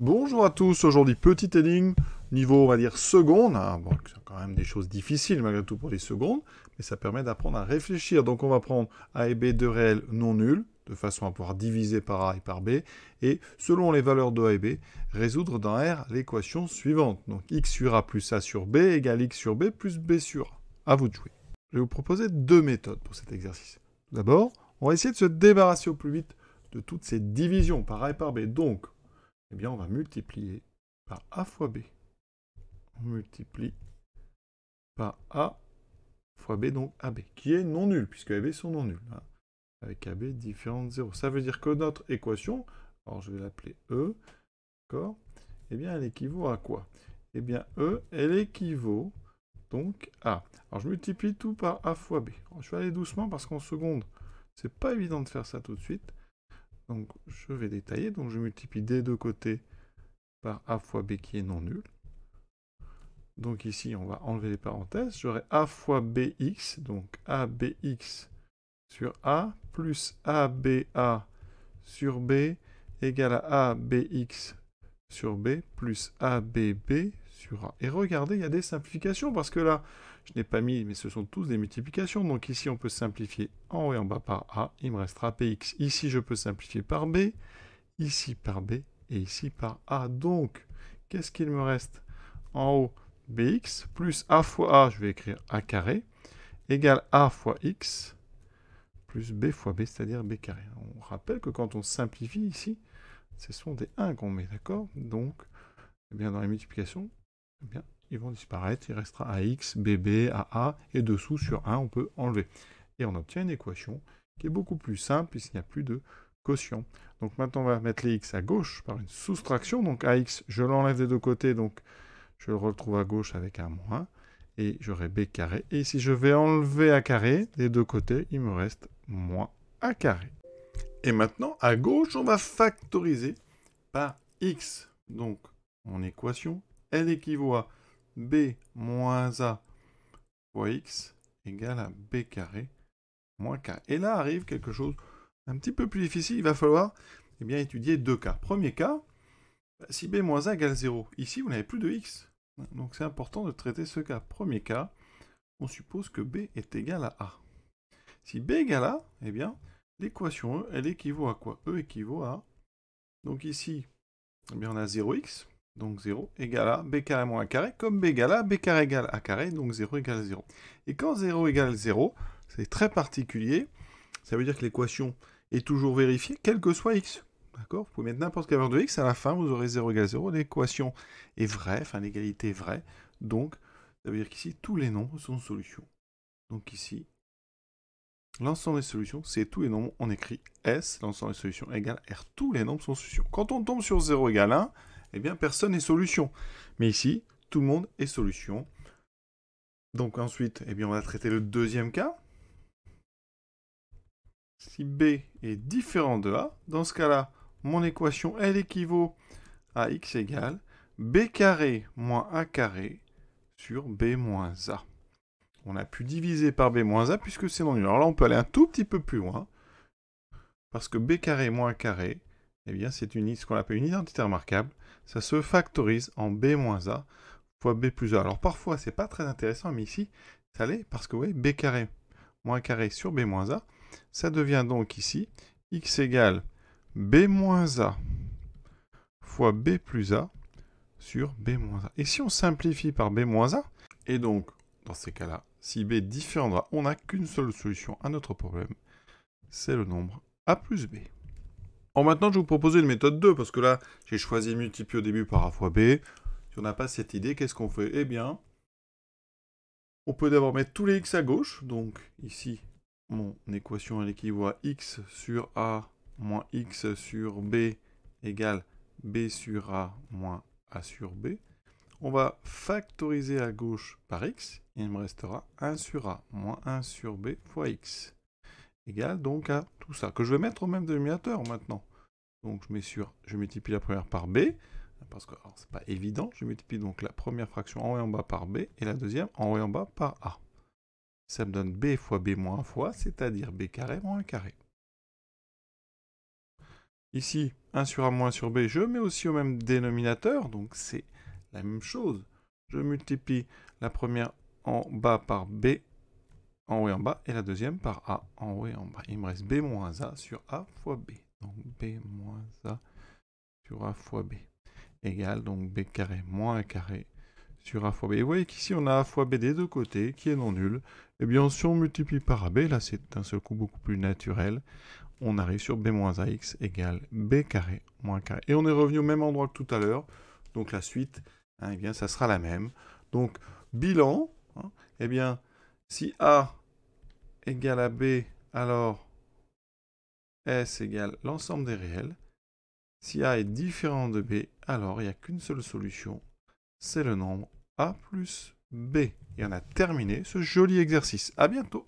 Bonjour à tous, aujourd'hui petit énigme, niveau on va dire seconde, c'est hein, quand même des choses difficiles malgré tout pour les secondes, mais ça permet d'apprendre à réfléchir. Donc on va prendre A et B de réels non nuls, de façon à pouvoir diviser par A et par B, et selon les valeurs de A et B, résoudre dans R l'équation suivante. Donc x sur A plus A sur B égale x sur B plus B sur A. A vous de jouer. Je vais vous proposer deux méthodes pour cet exercice. D'abord, on va essayer de se débarrasser au plus vite de toutes ces divisions par A et par B. Donc, eh bien on va multiplier par A fois B. On multiplie par A fois B, donc AB, qui est non nul, puisque AB sont non nuls. Hein. avec AB différent de 0. Ça veut dire que notre équation, alors je vais l'appeler E, d'accord Eh bien, elle équivaut à quoi Eh bien, E, elle équivaut donc à... Alors, je multiplie tout par A fois B. je vais aller doucement parce qu'en seconde, c'est pas évident de faire ça tout de suite. Donc je vais détailler, donc je multiplie des deux côtés par a fois b qui est non nul. Donc ici, on va enlever les parenthèses. J'aurai a fois bx, donc abx sur a plus aba sur b égale à abx sur b plus abb et regardez, il y a des simplifications, parce que là, je n'ai pas mis, mais ce sont tous des multiplications. Donc ici, on peut simplifier en haut et en bas par A. Il me restera PX. Ici, je peux simplifier par B, ici par B, et ici par A. Donc, qu'est-ce qu'il me reste en haut bx plus a fois a, je vais écrire a carré, égale a fois x plus b fois b, c'est-à-dire b carré. On rappelle que quand on simplifie ici, ce sont des 1 qu'on met, d'accord Donc, eh bien dans les multiplications, bien, ils vont disparaître, il restera AX, BB, AA, et dessous sur 1, on peut enlever. Et on obtient une équation qui est beaucoup plus simple puisqu'il n'y a plus de quotient. Donc maintenant, on va mettre les X à gauche par une soustraction. Donc AX, je l'enlève des deux côtés, donc je le retrouve à gauche avec un moins. Et j'aurai B carré. Et si je vais enlever A carré des deux côtés, il me reste moins A carré. Et maintenant, à gauche, on va factoriser par X. Donc, mon équation, elle équivaut à B moins A fois X égale à B carré moins K. Et là arrive quelque chose un petit peu plus difficile. Il va falloir eh bien, étudier deux cas. Premier cas, si B moins A égale 0. Ici, vous n'avez plus de X. Donc c'est important de traiter ce cas. Premier cas, on suppose que B est égal à A. Si B égale A, eh bien, l'équation E, elle équivaut à quoi E équivaut à... Donc ici, eh bien, on a 0x, donc 0 égale à b carré moins a carré, comme b égale à b carré égale a carré, donc 0 égale 0. Et quand 0 égale 0, c'est très particulier, ça veut dire que l'équation est toujours vérifiée, quel que soit x. D'accord Vous pouvez mettre n'importe quelle valeur de x, à la fin vous aurez 0 égale 0, l'équation est vraie, enfin l'égalité est vraie, donc ça veut dire qu'ici tous les nombres sont solutions. Donc ici, l'ensemble des solutions, c'est tous les nombres, on écrit S, l'ensemble des solutions égale R, tous les nombres sont solutions. Quand on tombe sur 0 égale 1, eh bien personne n'est solution. Mais ici, tout le monde est solution. Donc ensuite, eh bien, on va traiter le deuxième cas. Si B est différent de A, dans ce cas-là, mon équation, elle équivaut à x égale b carré moins a carré sur b moins a. On a pu diviser par b moins a puisque c'est non nul. Alors là, on peut aller un tout petit peu plus loin. Parce que b carré moins a carré, eh bien c'est ce qu'on appelle une identité remarquable. Ça se factorise en b-a fois b plus a. Alors parfois c'est pas très intéressant, mais ici ça l'est parce que vous voyez b carré moins carré sur b moins a, ça devient donc ici x égale b moins a fois b plus a sur b moins a. Et si on simplifie par b moins a, et donc dans ces cas-là, si b différendra, on n'a qu'une seule solution à notre problème, c'est le nombre a plus b maintenant, je vais vous proposer une méthode 2, parce que là, j'ai choisi multiplier au début par A fois B. Si on n'a pas cette idée, qu'est-ce qu'on fait Eh bien, on peut d'abord mettre tous les x à gauche. Donc ici, mon équation, elle équivaut à x sur A moins x sur B égale B sur A moins A sur B. On va factoriser à gauche par x. Et il me restera 1 sur A moins 1 sur B fois x égale donc à tout ça, que je vais mettre au même dénominateur maintenant. Donc je multiplie la première par b, parce que c'est pas évident, je multiplie donc la première fraction en haut et en bas par b, et la deuxième en haut et en bas par a. Ça me donne b fois b moins 1 fois, c'est-à-dire b carré moins 1 carré. Ici, 1 sur a moins sur b, je mets aussi au même dénominateur, donc c'est la même chose. Je multiplie la première en bas par b en haut et en bas, et la deuxième par a en haut et en bas. Il me reste b moins a sur a fois b donc b moins a sur a fois b égale donc b carré moins carré sur a fois b. vous voyez qu'ici on a a fois b des deux côtés qui est non nul. Et eh bien si on multiplie par a b, là c'est d'un seul coup beaucoup plus naturel, on arrive sur b moins ax égale b carré moins carré. Et on est revenu au même endroit que tout à l'heure, donc la suite, hein, eh bien ça sera la même. Donc bilan, hein, eh bien si a égale à b, alors S égale l'ensemble des réels. Si A est différent de B, alors il n'y a qu'une seule solution, c'est le nombre A plus B. Et on a terminé ce joli exercice. À bientôt